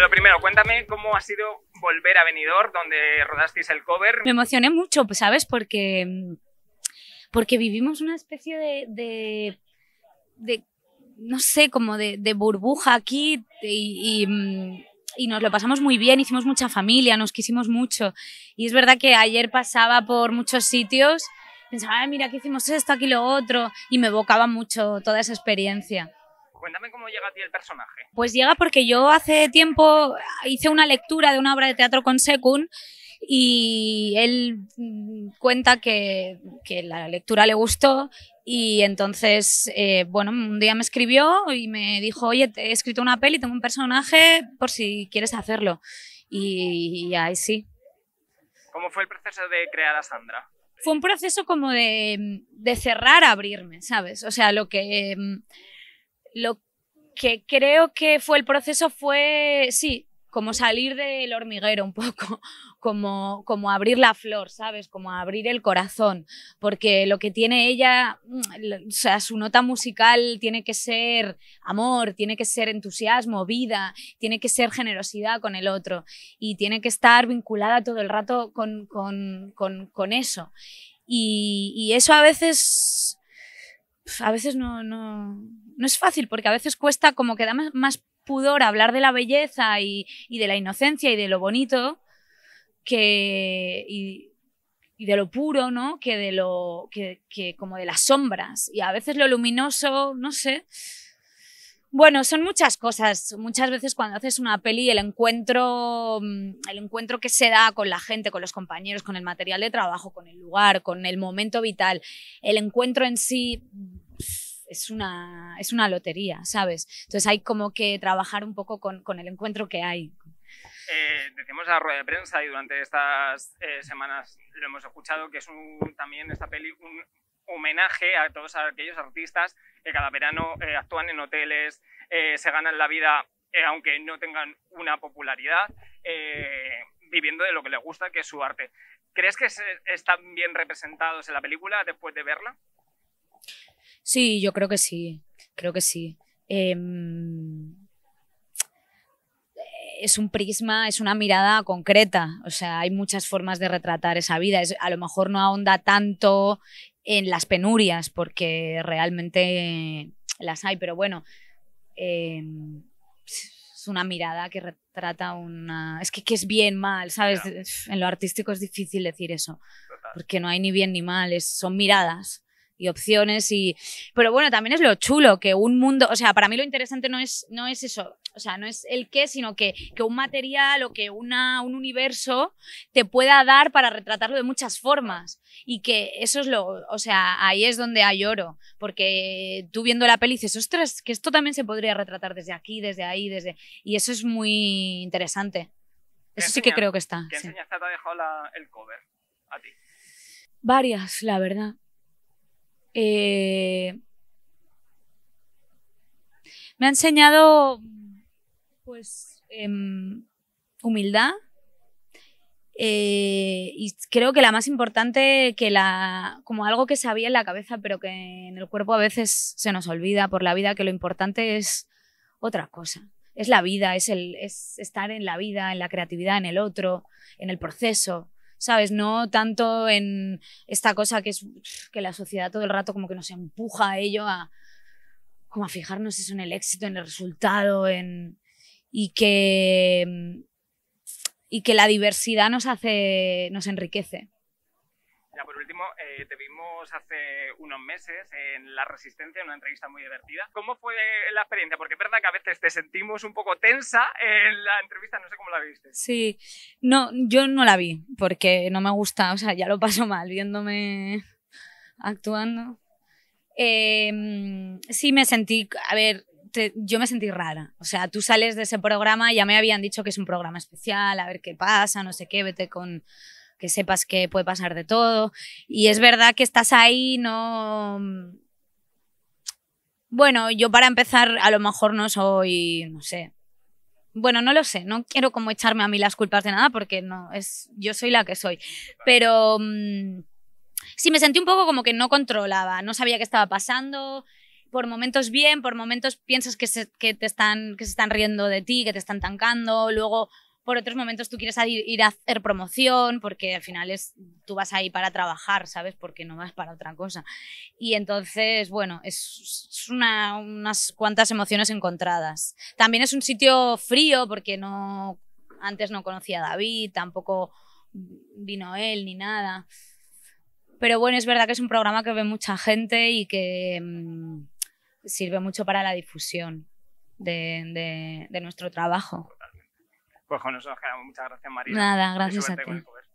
lo primero, cuéntame cómo ha sido volver a Benidorm, donde rodasteis el cover. Me emocioné mucho, pues, ¿sabes? Porque, porque vivimos una especie de, no sé, como de, burbuja aquí mm, y, nos lo pasamos muy bien, hicimos mucha familia, nos quisimos mucho. Y es verdad que ayer pasaba por muchos sitios, pensaba, mira, aquí hicimos esto, aquí lo otro, y me evocaba mucho toda esa experiencia. Cuéntame cómo llega a ti el personaje. Pues llega porque yo hace tiempo hice una lectura de una obra de teatro con Sekun y él mm, cuenta que, la lectura le gustó y entonces, eh, bueno, un día me escribió y me dijo, oye, he escrito una peli, tengo un personaje por si quieres hacerlo. Y, ahí sí. ¿Cómo fue el proceso de crear a Sandra? Fue un proceso como de, de cerrar, abrirme, ¿sabes? O sea, lo que... Mm, lo que creo que fue el proceso fue, sí, como salir del hormiguero un poco, como, como abrir la flor, ¿sabes? Como abrir el corazón, porque lo que tiene ella, mm, o sea, su nota musical tiene que ser amor, tiene que ser entusiasmo, vida, tiene que ser generosidad con el otro y tiene que estar vinculada todo el rato con, con, con, eso. Y, eso a veces, a veces no, no no es fácil porque a veces cuesta como que da más, pudor hablar de la belleza y, de la inocencia y de lo bonito que y, de lo puro, ¿no? Que de lo que, como de las sombras y a veces lo luminoso, no sé. Bueno, son muchas cosas. Muchas veces cuando haces una peli, el encuentro, mm, el encuentro que se da con la gente, con los compañeros, con el material de trabajo, con el lugar, con el momento vital, el encuentro en sí es una, es una lotería, ¿sabes? Entonces hay como que trabajar un poco con, el encuentro que hay. Eh, decimos a rueda de prensa y durante estas eh, semanas lo hemos escuchado que es un, también esta peli un homenaje a todos aquellos artistas que cada verano eh, actúan en hoteles, se ganan la vida aunque no tengan una popularidad, viviendo de lo que les gusta, que es su arte. ¿Crees que están bien representados en la película después de verla? Sí, yo creo que sí, creo que sí. Em, es un prisma, es una mirada concreta, o sea, hay muchas formas de retratar esa vida, a lo mejor no ahonda tanto en las penurias, porque realmente las hay, pero bueno, em, es una mirada que retrata una... Es que, es bien mal, ¿sabes? En lo artístico es difícil decir eso, porque no hay ni bien ni mal, son miradas y opciones y pero bueno, también es lo chulo que un mundo, o sea, para mí lo interesante no es no es eso, o sea, no es el qué, sino que, un material o que una, un universo te pueda dar para retratarlo de muchas formas. Y que eso es lo, o sea, ahí es donde hay oro. Porque tú viendo la peli dices, ostras, que esto también se podría retratar desde aquí, desde ahí, desde... Y eso es muy interesante. Eso sí que creo que está. ¿Qué ha dejado el cover a ti? Varias, la verdad. Eh, me ha enseñado, pues, em, humildad. Eh, y creo que la más importante, que la, como algo que sabía en la cabeza, pero que en el cuerpo a veces se nos olvida por la vida, que lo importante es otra cosa. Es la vida, es, el, es estar en la vida, en la creatividad, en el otro, en el proceso. ¿sabes? No tanto en esta cosa que es que la sociedad todo el rato como que nos empuja a ello, a, como a fijarnos eso en el éxito, en el resultado, en, y, que, y que la diversidad nos hace, nos enriquece. Ya por último, eh, te vimos hace unos meses en La Resistencia, en una entrevista muy divertida. ¿Cómo fue la experiencia? Porque es verdad que a veces te sentimos un poco tensa en la entrevista, no sé cómo la viste. Sí, no, yo no la vi porque no me gusta, o sea, ya lo paso mal viéndome actuando. Em, sí me sentí, a ver, yo me sentí rara. O sea, tú sales de ese programa, ya me habían dicho que es un programa especial, a ver qué pasa, no sé qué, vete con que sepas que puede pasar de todo. Y es verdad que estás ahí, no... Mm, bueno, yo para empezar a lo mejor no soy, no sé. Bueno, no lo sé, no quiero como echarme a mí las culpas de nada porque no, es yo soy la que soy. Pero si mm, sí me sentí un poco como que no controlaba, no sabía qué estaba pasando. Por momentos bien, por momentos piensas que se, te están, que se están riendo de ti, que te están tancando, luego por otros momentos tú quieres ir a hacer promoción, porque al final es, tú vas ahí para trabajar, ¿sabes? Porque no vas para otra cosa. Y entonces, bueno, es, unas cuantas emociones encontradas. También es un sitio frío, porque no antes no conocía a David, tampoco vino él ni nada. Pero bueno, es verdad que es un programa que ve mucha gente y que mm, sirve mucho para la difusión de nuestro trabajo. Pues con eso nos quedamos. Muchas gracias, María. Nada, gracias a ti.